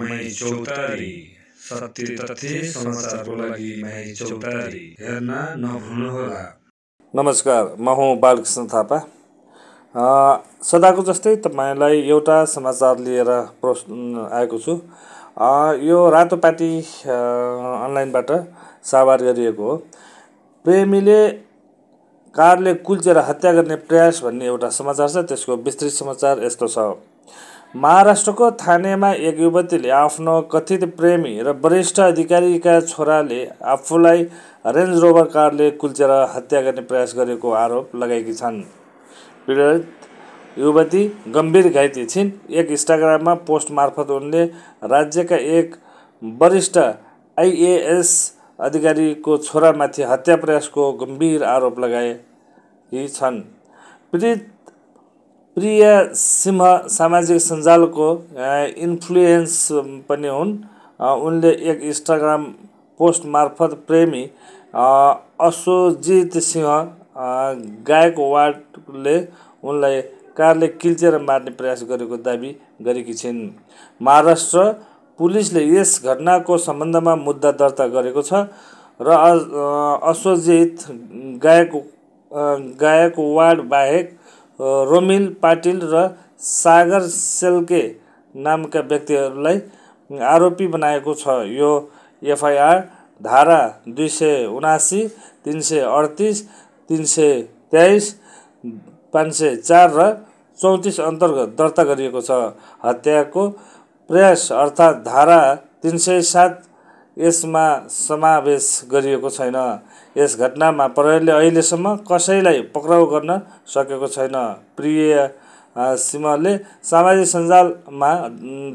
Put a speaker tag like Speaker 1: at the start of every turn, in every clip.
Speaker 1: मै चौतारी सत्य तथ्य समाचारको लागि मै चौतारी हेर्न नभुल्नुहोला नमस्कार म हुँ बालकृष्ण थापा सदाको जस्तै तपाईँलाई एउटा समाचार लिएर प्रश्न आएको छु यो रातो पार्टी अनलाइनबाट सावार गरिएको हो प्रेमीले कारले कुल्चेर हत्या गर्ने प्रयास भन्ने एउटा समाचार छ त्यसको विस्तृत समाचार यस्तो छ महाराष्ट्रको थानेमा एक युवतीले आफ्नो कथित प्रेमी र वरिष्ठ अधिकारीका छोराले आफूलाई रेन्ज रोभर कारले कुल्चेर हत्या गर्ने प्रयास गरेको आरोप लगाएकी छन् पीडित युवती गम्भीर घाइते छिन् एक इन्स्टाग्राममा पोस्ट मार्फत उनले राज्यका एक वरिष्ठ आइएएस अधिकारीको छोरामाथि हत्या प्रयासको गम्भीर आरोप लगाएकी छन् पीडित प्रिय सिंह सामाजिक सञ्जालको इन्फ्लुएन्स पनि हुन् उनले एक इन्स्टाग्राम पोस्ट मार्फत प्रेमी अश्वजित सिंह गायक वार्डले उनलाई कारले किल्चेर मार्ने प्रयास गरेको दावी गरेकी छिन् महाराष्ट्र पुलिसले यस घटनाको सम्बन्धमा मुद्दा दर्ता गरेको छ र अश्वजित गायक गायक वार्ड बाहेक रोमिल पाटिल र सागर सेल्के नामका व्यक्तिहरूलाई आरोपी बनाएको छ यो एफआइआर धारा दुई सय उनासी तिन सय अडतिस तिन सय तेइस पाँच सय चार र चौतिस अन्तर्गत दर्ता गरिएको छ हत्याको प्रयास अर्थात् धारा तिन सय सात यसमा समावेश गरिएको छैन यस घटनामा प्रहरीले अहिलेसम्म कसैलाई पक्राउ गर्न सकेको छैन प्रिय सिंहले सामाजिक सञ्जालमा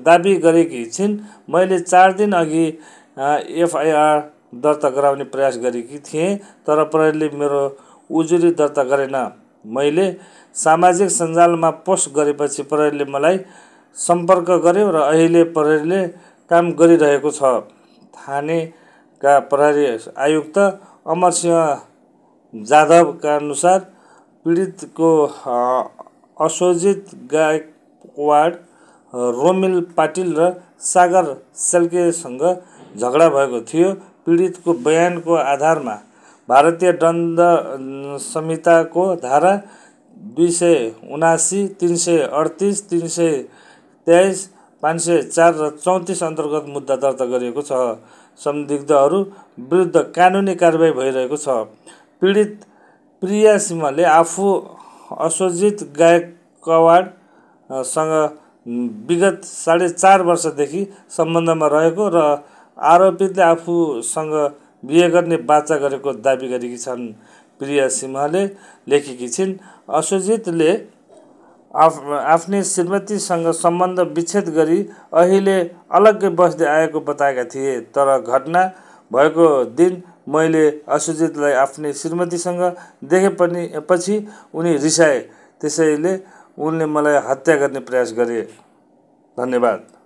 Speaker 1: दावी गरेकी छिन् मैले चार दिन अघि एफआइआर दर्ता गराउने प्रयास गरेकी थिएँ तर प्रहरीले मेरो उजुरी दर्ता गरेन मैले सामाजिक सञ्जालमा पोस्ट गरेपछि प्रहरीले मलाई सम्पर्क गर्यो र अहिले प्रहरीले काम गरिरहेको छ थानेका प्रहरी आयुक्त अमरसिंह जाधवका अनुसार पीडितको असोजित गायकवाड रोमिल पाटिल र सागर सेल्केसँग झगडा भएको थियो पीडितको बयानको आधारमा भारतीय दण्ड संहिताको धारा दुई सय उनासी तिन सय अडतिस तिन सय तेइस पाँच सय चार र चौतिस अन्तर्गत मुद्दा दर्ता गरिएको छ संदिग्धहरू विरुद्ध कानुनी कारवाही भइरहेको छ पीडित प्रिया सिंहले आफू असोजित गायकवाडसँग विगत साढे चार वर्षदेखि सम्बन्धमा रहेको र आरोपितले आफूसँग बिहे गर्ने बाचा गरेको दावी गरेकी छन् प्रिया सिंहले लेखेकी छिन् असोजितले आफ आफ्नै श्रीमतीसँग सम्बन्ध विच्छेद गरी अहिले अलग्गै बस्दै आएको बताएका थिए तर घटना भएको दिन मैले असुजितलाई आफ्नै श्रीमतीसँग देखे पनि पछि उनी रिसाए त्यसैले उनले मलाई हत्या गर्ने प्रयास गरे धन्यवाद